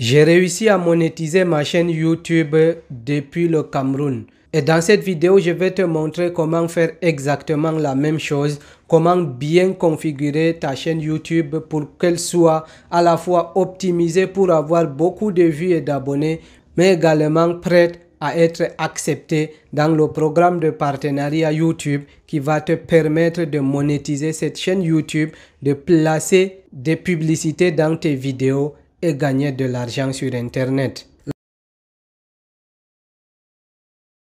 J'ai réussi à monétiser ma chaîne YouTube depuis le Cameroun. Et dans cette vidéo, je vais te montrer comment faire exactement la même chose, comment bien configurer ta chaîne YouTube pour qu'elle soit à la fois optimisée pour avoir beaucoup de vues et d'abonnés, mais également prête à être acceptée dans le programme de partenariat YouTube qui va te permettre de monétiser cette chaîne YouTube, de placer des publicités dans tes vidéos et gagner de l'argent sur Internet.